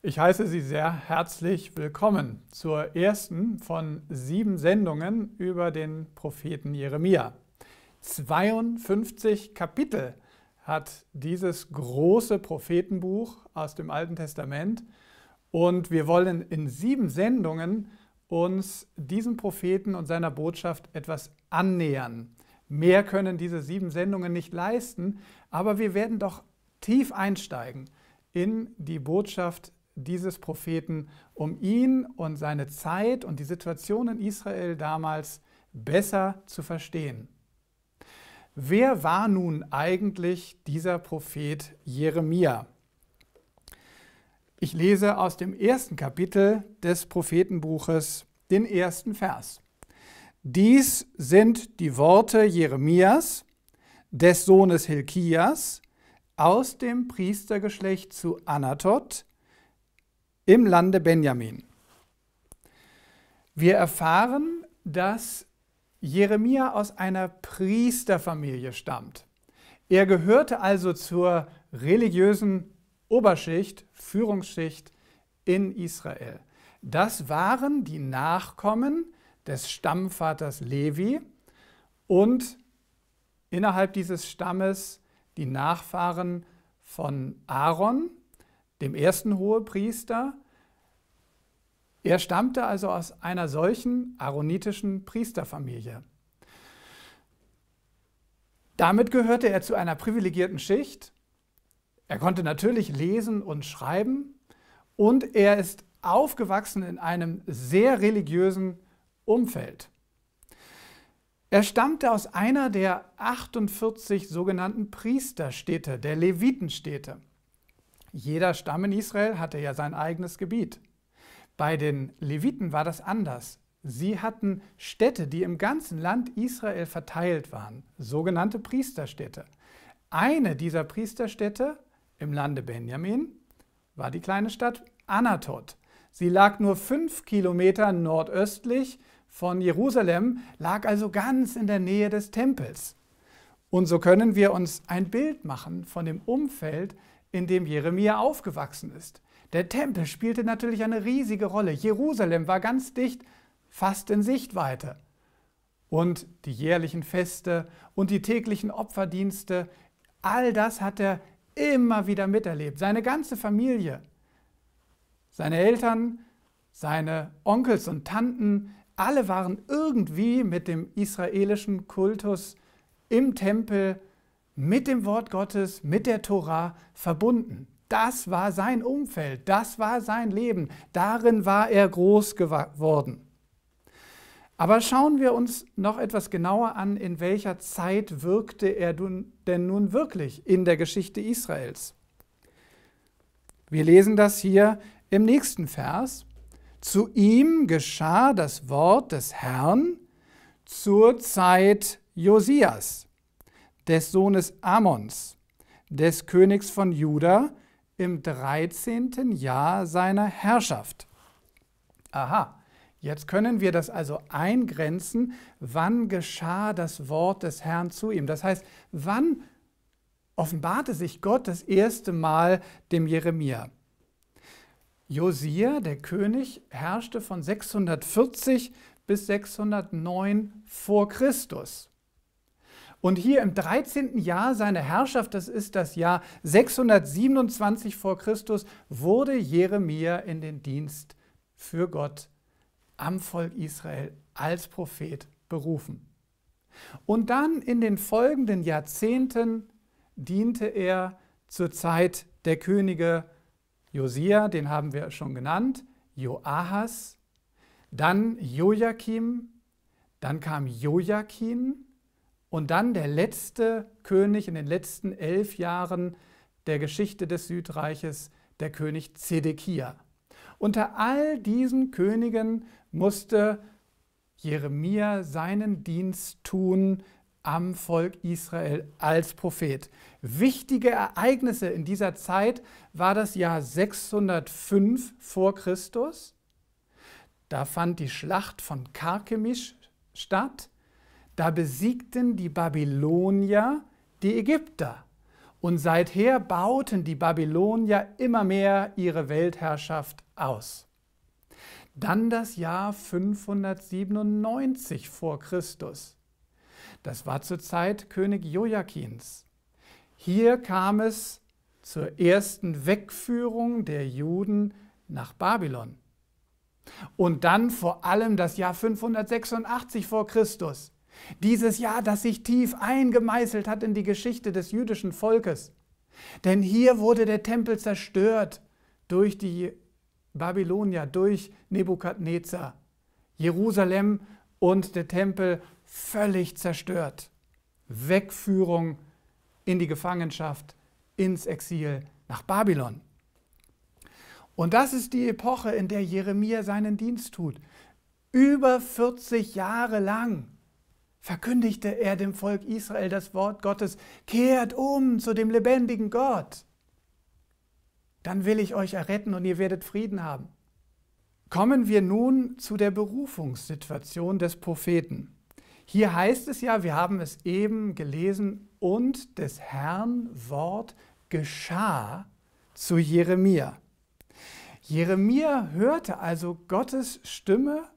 Ich heiße Sie sehr herzlich willkommen zur ersten von sieben Sendungen über den Propheten Jeremia. 52 Kapitel hat dieses große Prophetenbuch aus dem Alten Testament und wir wollen in sieben Sendungen uns diesem Propheten und seiner Botschaft etwas annähern. Mehr können diese sieben Sendungen nicht leisten, aber wir werden doch tief einsteigen in die Botschaft dieses Propheten, um ihn und seine Zeit und die Situation in Israel damals besser zu verstehen. Wer war nun eigentlich dieser Prophet Jeremia? Ich lese aus dem ersten Kapitel des Prophetenbuches den ersten Vers. Dies sind die Worte Jeremias, des Sohnes Hilkias, aus dem Priestergeschlecht zu Anatot, im Lande Benjamin. Wir erfahren, dass Jeremia aus einer Priesterfamilie stammt. Er gehörte also zur religiösen Oberschicht, Führungsschicht in Israel. Das waren die Nachkommen des Stammvaters Levi und innerhalb dieses Stammes die Nachfahren von Aaron, dem ersten Hohepriester. Er stammte also aus einer solchen aaronitischen Priesterfamilie. Damit gehörte er zu einer privilegierten Schicht. Er konnte natürlich lesen und schreiben und er ist aufgewachsen in einem sehr religiösen Umfeld. Er stammte aus einer der 48 sogenannten Priesterstädte, der Levitenstädte. Jeder Stamm in Israel hatte ja sein eigenes Gebiet. Bei den Leviten war das anders. Sie hatten Städte, die im ganzen Land Israel verteilt waren, sogenannte Priesterstädte. Eine dieser Priesterstädte im Lande Benjamin war die kleine Stadt Anatot. Sie lag nur fünf Kilometer nordöstlich von Jerusalem, lag also ganz in der Nähe des Tempels. Und so können wir uns ein Bild machen von dem Umfeld, in dem Jeremia aufgewachsen ist. Der Tempel spielte natürlich eine riesige Rolle. Jerusalem war ganz dicht, fast in Sichtweite. Und die jährlichen Feste und die täglichen Opferdienste, all das hat er immer wieder miterlebt. Seine ganze Familie, seine Eltern, seine Onkels und Tanten, alle waren irgendwie mit dem israelischen Kultus im Tempel mit dem Wort Gottes, mit der Tora verbunden. Das war sein Umfeld, das war sein Leben, darin war er groß geworden. Aber schauen wir uns noch etwas genauer an, in welcher Zeit wirkte er denn nun wirklich in der Geschichte Israels. Wir lesen das hier im nächsten Vers. Zu ihm geschah das Wort des Herrn zur Zeit Josias, des Sohnes Ammons, des Königs von Juda, im 13. Jahr seiner Herrschaft. Aha, jetzt können wir das also eingrenzen, wann geschah das Wort des Herrn zu ihm. Das heißt, wann offenbarte sich Gott das erste Mal dem Jeremia? Josia, der König, herrschte von 640 bis 609 vor Christus. Und hier im 13. Jahr seiner Herrschaft, das ist das Jahr 627 vor Christus, wurde Jeremia in den Dienst für Gott am Volk Israel als Prophet berufen. Und dann in den folgenden Jahrzehnten diente er zur Zeit der Könige Josia, den haben wir schon genannt, Joahas, dann Joachim, dann kam Joachim, und dann der letzte König in den letzten elf Jahren der Geschichte des Südreiches, der König Zedekia. Unter all diesen Königen musste Jeremia seinen Dienst tun am Volk Israel als Prophet. Wichtige Ereignisse in dieser Zeit war das Jahr 605 vor Christus. Da fand die Schlacht von Karkemisch statt. Da besiegten die Babylonier die Ägypter. Und seither bauten die Babylonier immer mehr ihre Weltherrschaft aus. Dann das Jahr 597 vor Christus. Das war zur Zeit König Joachins. Hier kam es zur ersten Wegführung der Juden nach Babylon. Und dann vor allem das Jahr 586 vor Christus. Dieses Jahr, das sich tief eingemeißelt hat in die Geschichte des jüdischen Volkes. Denn hier wurde der Tempel zerstört durch die Babylonier, durch Nebukadnezar. Jerusalem und der Tempel völlig zerstört. Wegführung in die Gefangenschaft, ins Exil nach Babylon. Und das ist die Epoche, in der Jeremia seinen Dienst tut. Über 40 Jahre lang verkündigte er dem Volk Israel das Wort Gottes, kehrt um zu dem lebendigen Gott. Dann will ich euch erretten und ihr werdet Frieden haben. Kommen wir nun zu der Berufungssituation des Propheten. Hier heißt es ja, wir haben es eben gelesen, und des Herrn Wort geschah zu Jeremia. Jeremia hörte also Gottes Stimme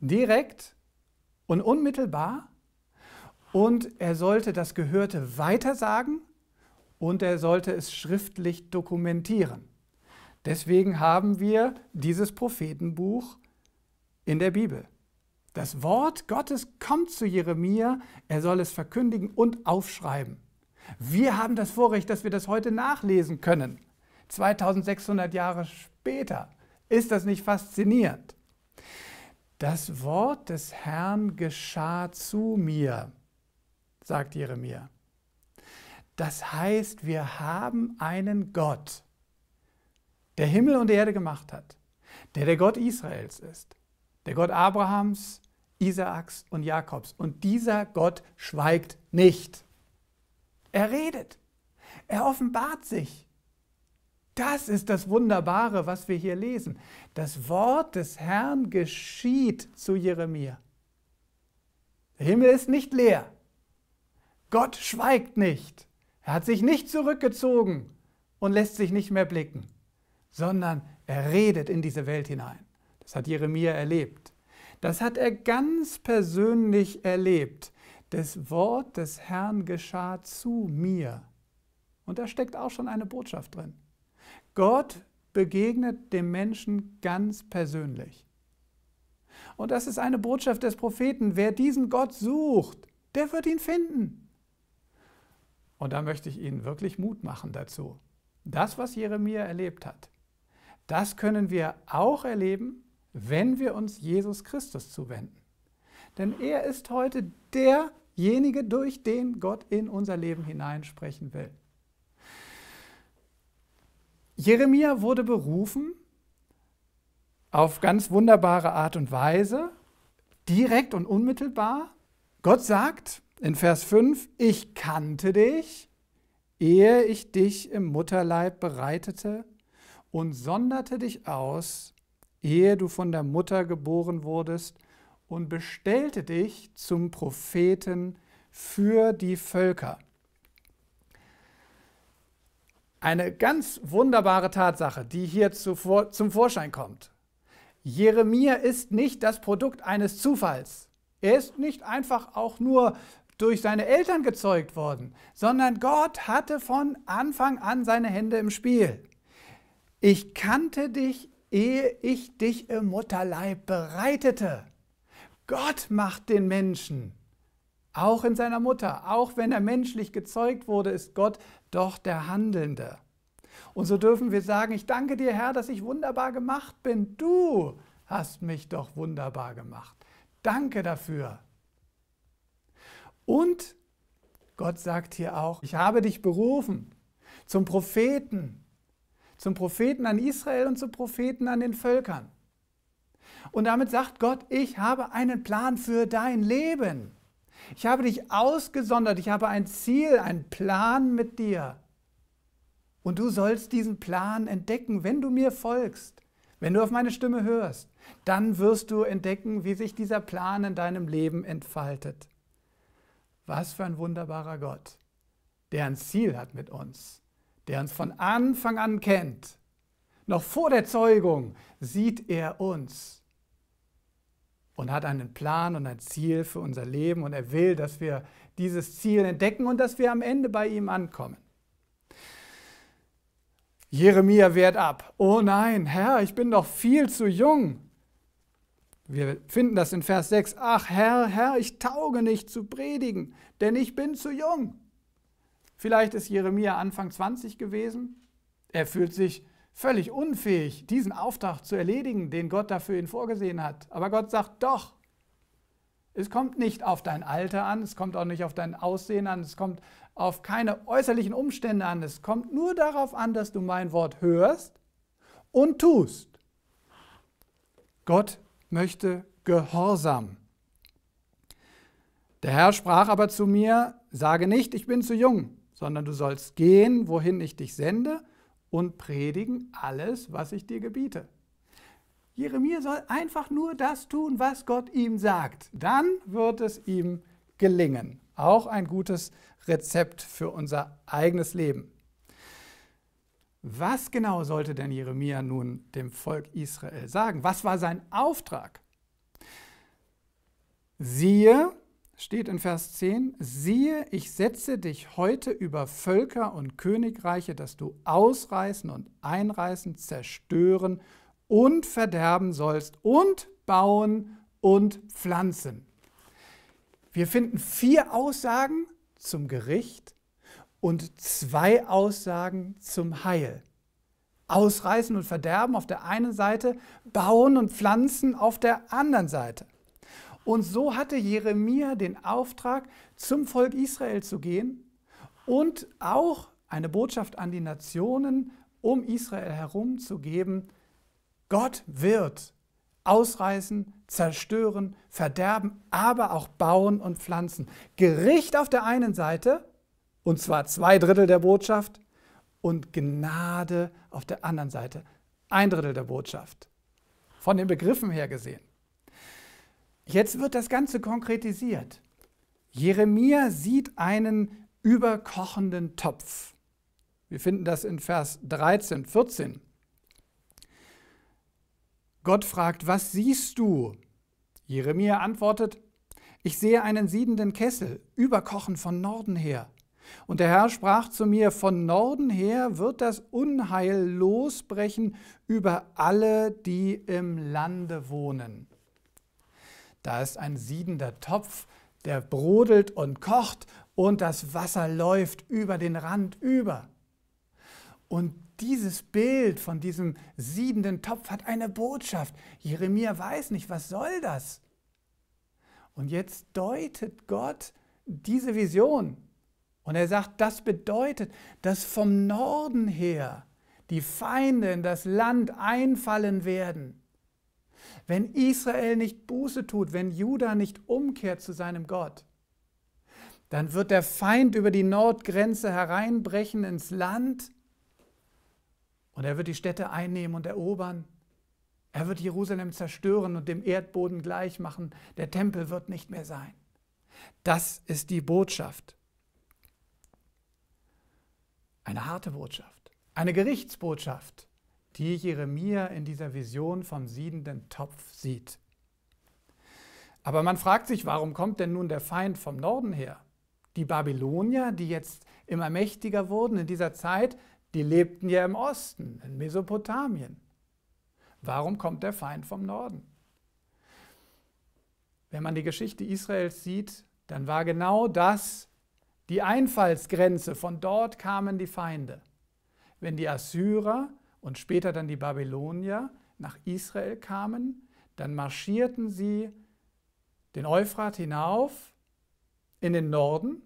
direkt und unmittelbar und er sollte das Gehörte weitersagen und er sollte es schriftlich dokumentieren. Deswegen haben wir dieses Prophetenbuch in der Bibel. Das Wort Gottes kommt zu Jeremia, er soll es verkündigen und aufschreiben. Wir haben das Vorrecht, dass wir das heute nachlesen können. 2600 Jahre später. Ist das nicht faszinierend? Das Wort des Herrn geschah zu mir, sagt Jeremia. Das heißt, wir haben einen Gott, der Himmel und Erde gemacht hat, der der Gott Israels ist, der Gott Abrahams, Isaaks und Jakobs. Und dieser Gott schweigt nicht. Er redet. Er offenbart sich. Das ist das Wunderbare, was wir hier lesen. Das Wort des Herrn geschieht zu Jeremia. Der Himmel ist nicht leer. Gott schweigt nicht. Er hat sich nicht zurückgezogen und lässt sich nicht mehr blicken, sondern er redet in diese Welt hinein. Das hat Jeremia erlebt. Das hat er ganz persönlich erlebt. Das Wort des Herrn geschah zu mir. Und da steckt auch schon eine Botschaft drin. Gott begegnet dem Menschen ganz persönlich. Und das ist eine Botschaft des Propheten. Wer diesen Gott sucht, der wird ihn finden. Und da möchte ich Ihnen wirklich Mut machen dazu. Das, was Jeremia erlebt hat, das können wir auch erleben, wenn wir uns Jesus Christus zuwenden. Denn er ist heute derjenige, durch den Gott in unser Leben hineinsprechen will. Jeremia wurde berufen auf ganz wunderbare Art und Weise, direkt und unmittelbar. Gott sagt in Vers 5, ich kannte dich, ehe ich dich im Mutterleib bereitete und sonderte dich aus, ehe du von der Mutter geboren wurdest und bestellte dich zum Propheten für die Völker. Eine ganz wunderbare Tatsache, die hier zuvor, zum Vorschein kommt. Jeremia ist nicht das Produkt eines Zufalls. Er ist nicht einfach auch nur durch seine Eltern gezeugt worden, sondern Gott hatte von Anfang an seine Hände im Spiel. Ich kannte dich, ehe ich dich im Mutterleib bereitete. Gott macht den Menschen. Auch in seiner Mutter, auch wenn er menschlich gezeugt wurde, ist Gott doch der Handelnde. Und so dürfen wir sagen, ich danke dir, Herr, dass ich wunderbar gemacht bin. Du hast mich doch wunderbar gemacht. Danke dafür. Und Gott sagt hier auch, ich habe dich berufen zum Propheten, zum Propheten an Israel und zum Propheten an den Völkern. Und damit sagt Gott, ich habe einen Plan für dein Leben. Ich habe dich ausgesondert, ich habe ein Ziel, einen Plan mit dir. Und du sollst diesen Plan entdecken, wenn du mir folgst, wenn du auf meine Stimme hörst. Dann wirst du entdecken, wie sich dieser Plan in deinem Leben entfaltet. Was für ein wunderbarer Gott, der ein Ziel hat mit uns, der uns von Anfang an kennt. Noch vor der Zeugung sieht er uns und hat einen Plan und ein Ziel für unser Leben und er will, dass wir dieses Ziel entdecken und dass wir am Ende bei ihm ankommen. Jeremia wehrt ab. Oh nein, Herr, ich bin doch viel zu jung. Wir finden das in Vers 6. Ach Herr, Herr, ich tauge nicht zu predigen, denn ich bin zu jung. Vielleicht ist Jeremia Anfang 20 gewesen. Er fühlt sich völlig unfähig, diesen Auftrag zu erledigen, den Gott dafür ihn vorgesehen hat. Aber Gott sagt doch, es kommt nicht auf dein Alter an, es kommt auch nicht auf dein Aussehen an, es kommt auf keine äußerlichen Umstände an, es kommt nur darauf an, dass du mein Wort hörst und tust. Gott möchte Gehorsam. Der Herr sprach aber zu mir, sage nicht, ich bin zu jung, sondern du sollst gehen, wohin ich dich sende, und predigen alles, was ich dir gebiete. Jeremia soll einfach nur das tun, was Gott ihm sagt. Dann wird es ihm gelingen. Auch ein gutes Rezept für unser eigenes Leben. Was genau sollte denn Jeremia nun dem Volk Israel sagen? Was war sein Auftrag? Siehe, steht in Vers 10, siehe, ich setze dich heute über Völker und Königreiche, dass du ausreißen und einreißen, zerstören und verderben sollst und bauen und pflanzen. Wir finden vier Aussagen zum Gericht und zwei Aussagen zum Heil. Ausreißen und verderben auf der einen Seite, bauen und pflanzen auf der anderen Seite. Und so hatte Jeremia den Auftrag, zum Volk Israel zu gehen und auch eine Botschaft an die Nationen um Israel herum zu geben. Gott wird ausreißen, zerstören, verderben, aber auch bauen und pflanzen. Gericht auf der einen Seite, und zwar zwei Drittel der Botschaft, und Gnade auf der anderen Seite, ein Drittel der Botschaft. Von den Begriffen her gesehen. Jetzt wird das Ganze konkretisiert. Jeremia sieht einen überkochenden Topf. Wir finden das in Vers 13, 14. Gott fragt, was siehst du? Jeremia antwortet, ich sehe einen siedenden Kessel, überkochen von Norden her. Und der Herr sprach zu mir, von Norden her wird das Unheil losbrechen über alle, die im Lande wohnen. Da ist ein siedender Topf, der brodelt und kocht und das Wasser läuft über den Rand über. Und dieses Bild von diesem siedenden Topf hat eine Botschaft. Jeremia weiß nicht, was soll das? Und jetzt deutet Gott diese Vision. Und er sagt, das bedeutet, dass vom Norden her die Feinde in das Land einfallen werden wenn Israel nicht Buße tut, wenn Juda nicht umkehrt zu seinem Gott, dann wird der Feind über die Nordgrenze hereinbrechen ins Land und er wird die Städte einnehmen und erobern. Er wird Jerusalem zerstören und dem Erdboden gleich machen. Der Tempel wird nicht mehr sein. Das ist die Botschaft. Eine harte Botschaft, eine Gerichtsbotschaft, die Jeremia in dieser Vision vom siedenden Topf sieht. Aber man fragt sich, warum kommt denn nun der Feind vom Norden her? Die Babylonier, die jetzt immer mächtiger wurden in dieser Zeit, die lebten ja im Osten, in Mesopotamien. Warum kommt der Feind vom Norden? Wenn man die Geschichte Israels sieht, dann war genau das die Einfallsgrenze. Von dort kamen die Feinde. Wenn die Assyrer und später dann die Babylonier nach Israel kamen, dann marschierten sie den Euphrat hinauf in den Norden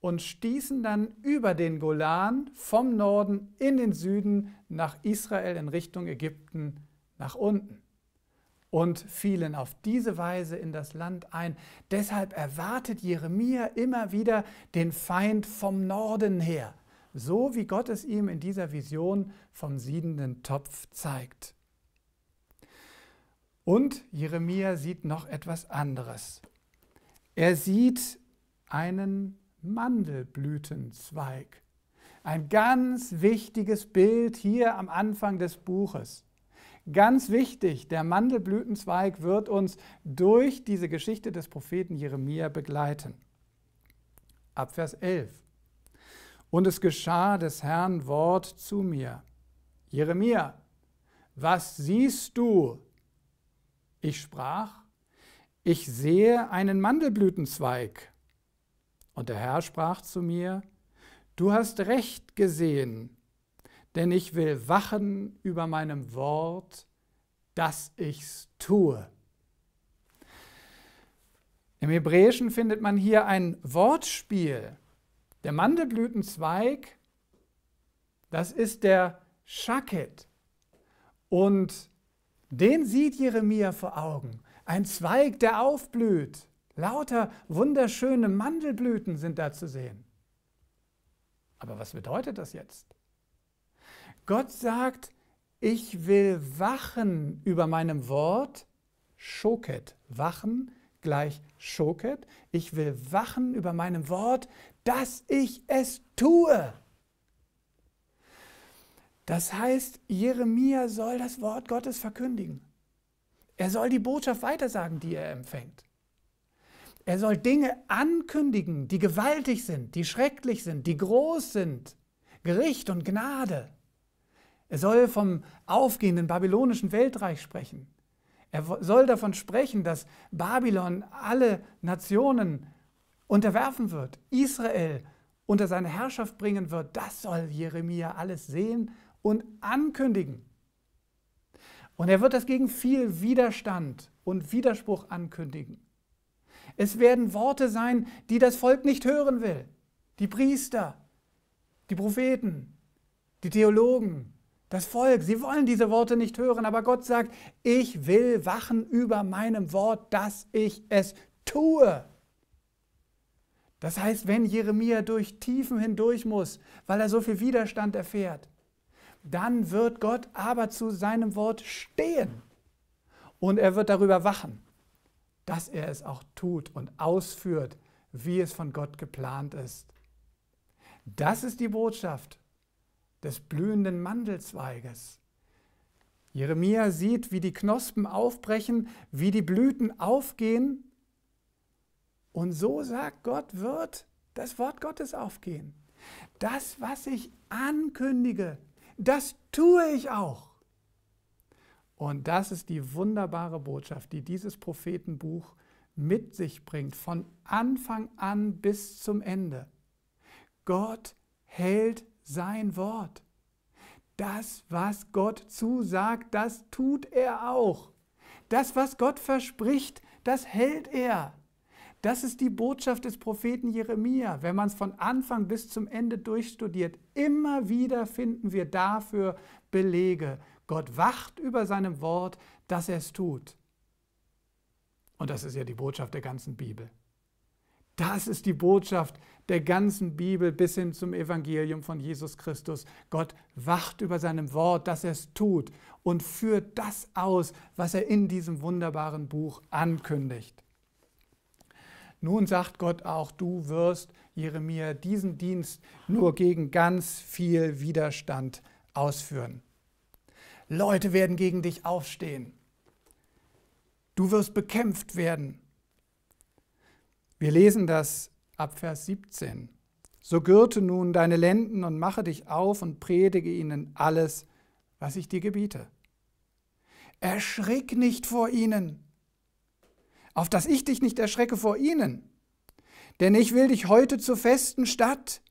und stießen dann über den Golan vom Norden in den Süden nach Israel in Richtung Ägypten nach unten und fielen auf diese Weise in das Land ein. Deshalb erwartet Jeremia immer wieder den Feind vom Norden her so wie Gott es ihm in dieser Vision vom siedenden Topf zeigt. Und Jeremia sieht noch etwas anderes. Er sieht einen Mandelblütenzweig. Ein ganz wichtiges Bild hier am Anfang des Buches. Ganz wichtig, der Mandelblütenzweig wird uns durch diese Geschichte des Propheten Jeremia begleiten. Ab Vers 11. Und es geschah des Herrn Wort zu mir. Jeremia, was siehst du? Ich sprach, ich sehe einen Mandelblütenzweig. Und der Herr sprach zu mir, du hast recht gesehen, denn ich will wachen über meinem Wort, dass ich's tue. Im Hebräischen findet man hier ein Wortspiel. Der Mandelblütenzweig, das ist der Schaket. Und den sieht Jeremia vor Augen. Ein Zweig, der aufblüht. Lauter wunderschöne Mandelblüten sind da zu sehen. Aber was bedeutet das jetzt? Gott sagt, ich will wachen über meinem Wort. Schoket, wachen gleich Schoket. Ich will wachen über meinem Wort, dass ich es tue. Das heißt, Jeremia soll das Wort Gottes verkündigen. Er soll die Botschaft weitersagen, die er empfängt. Er soll Dinge ankündigen, die gewaltig sind, die schrecklich sind, die groß sind. Gericht und Gnade. Er soll vom aufgehenden babylonischen Weltreich sprechen. Er soll davon sprechen, dass Babylon alle Nationen unterwerfen wird, Israel unter seine Herrschaft bringen wird, das soll Jeremia alles sehen und ankündigen. Und er wird das gegen viel Widerstand und Widerspruch ankündigen. Es werden Worte sein, die das Volk nicht hören will. Die Priester, die Propheten, die Theologen, das Volk, sie wollen diese Worte nicht hören, aber Gott sagt, ich will wachen über meinem Wort, dass ich es tue. Das heißt, wenn Jeremia durch Tiefen hindurch muss, weil er so viel Widerstand erfährt, dann wird Gott aber zu seinem Wort stehen und er wird darüber wachen, dass er es auch tut und ausführt, wie es von Gott geplant ist. Das ist die Botschaft des blühenden Mandelzweiges. Jeremia sieht, wie die Knospen aufbrechen, wie die Blüten aufgehen und so sagt Gott, wird das Wort Gottes aufgehen. Das, was ich ankündige, das tue ich auch. Und das ist die wunderbare Botschaft, die dieses Prophetenbuch mit sich bringt, von Anfang an bis zum Ende. Gott hält sein Wort. Das, was Gott zusagt, das tut er auch. Das, was Gott verspricht, das hält er. Das ist die Botschaft des Propheten Jeremia. Wenn man es von Anfang bis zum Ende durchstudiert, immer wieder finden wir dafür Belege. Gott wacht über seinem Wort, dass er es tut. Und das ist ja die Botschaft der ganzen Bibel. Das ist die Botschaft der ganzen Bibel bis hin zum Evangelium von Jesus Christus. Gott wacht über seinem Wort, dass er es tut und führt das aus, was er in diesem wunderbaren Buch ankündigt. Nun sagt Gott auch, du wirst, Jeremia, diesen Dienst nur gegen ganz viel Widerstand ausführen. Leute werden gegen dich aufstehen. Du wirst bekämpft werden. Wir lesen das ab Vers 17. So gürte nun deine Lenden und mache dich auf und predige ihnen alles, was ich dir gebiete. Erschrick nicht vor ihnen, auf dass ich dich nicht erschrecke vor ihnen. Denn ich will dich heute zur festen Stadt,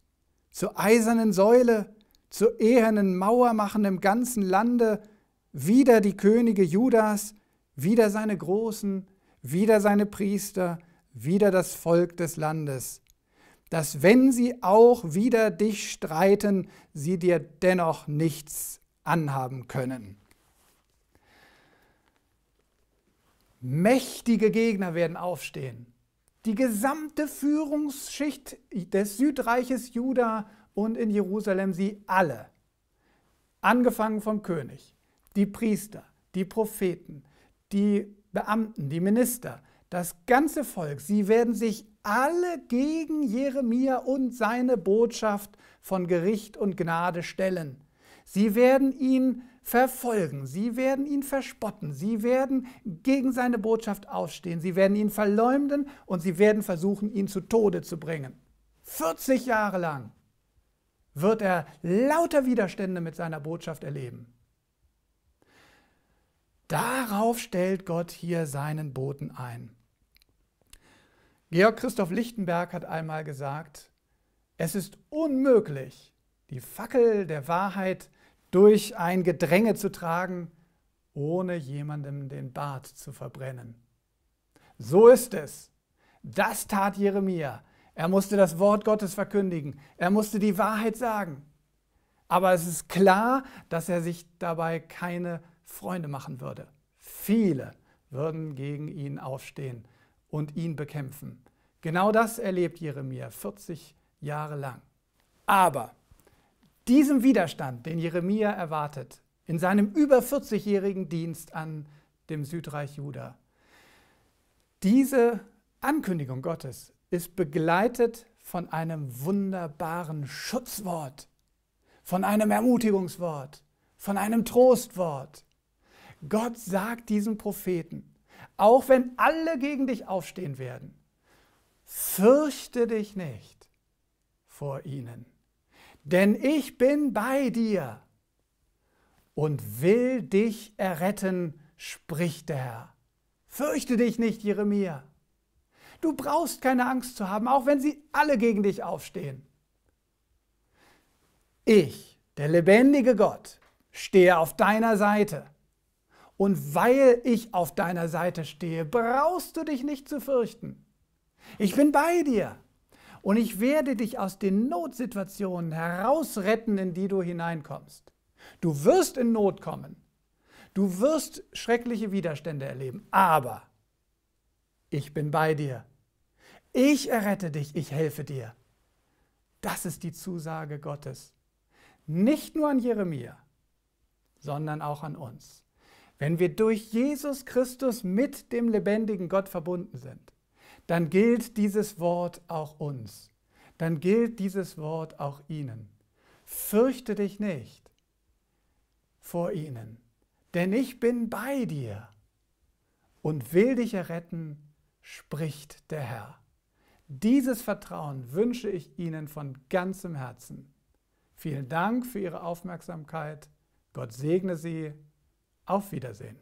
zur eisernen Säule, zur ehernen Mauer machen im ganzen Lande, wieder die Könige Judas, wieder seine Großen, wieder seine Priester, wieder das Volk des Landes, dass wenn sie auch wieder dich streiten, sie dir dennoch nichts anhaben können. Mächtige Gegner werden aufstehen. Die gesamte Führungsschicht des Südreiches Juda und in Jerusalem, sie alle. Angefangen vom König, die Priester, die Propheten, die Beamten, die Minister, das ganze Volk, sie werden sich alle gegen Jeremia und seine Botschaft von Gericht und Gnade stellen. Sie werden ihn verfolgen, sie werden ihn verspotten, sie werden gegen seine Botschaft aufstehen, sie werden ihn verleumden und sie werden versuchen, ihn zu Tode zu bringen. 40 Jahre lang wird er lauter Widerstände mit seiner Botschaft erleben. Darauf stellt Gott hier seinen Boten ein. Georg Christoph Lichtenberg hat einmal gesagt, es ist unmöglich, die Fackel der Wahrheit zu durch ein Gedränge zu tragen, ohne jemandem den Bart zu verbrennen. So ist es. Das tat Jeremia. Er musste das Wort Gottes verkündigen. Er musste die Wahrheit sagen. Aber es ist klar, dass er sich dabei keine Freunde machen würde. Viele würden gegen ihn aufstehen und ihn bekämpfen. Genau das erlebt Jeremia 40 Jahre lang. Aber diesem Widerstand, den Jeremia erwartet, in seinem über 40-jährigen Dienst an dem Südreich Juda, diese Ankündigung Gottes ist begleitet von einem wunderbaren Schutzwort, von einem Ermutigungswort, von einem Trostwort. Gott sagt diesem Propheten, auch wenn alle gegen dich aufstehen werden, fürchte dich nicht vor ihnen denn ich bin bei dir und will dich erretten, spricht der Herr. Fürchte dich nicht, Jeremia. Du brauchst keine Angst zu haben, auch wenn sie alle gegen dich aufstehen. Ich, der lebendige Gott, stehe auf deiner Seite. Und weil ich auf deiner Seite stehe, brauchst du dich nicht zu fürchten. Ich bin bei dir. Und ich werde dich aus den Notsituationen herausretten, in die du hineinkommst. Du wirst in Not kommen. Du wirst schreckliche Widerstände erleben. Aber ich bin bei dir. Ich errette dich. Ich helfe dir. Das ist die Zusage Gottes. Nicht nur an Jeremia, sondern auch an uns. Wenn wir durch Jesus Christus mit dem lebendigen Gott verbunden sind, dann gilt dieses Wort auch uns. Dann gilt dieses Wort auch ihnen. Fürchte dich nicht vor ihnen, denn ich bin bei dir und will dich erretten, spricht der Herr. Dieses Vertrauen wünsche ich Ihnen von ganzem Herzen. Vielen Dank für Ihre Aufmerksamkeit. Gott segne Sie. Auf Wiedersehen.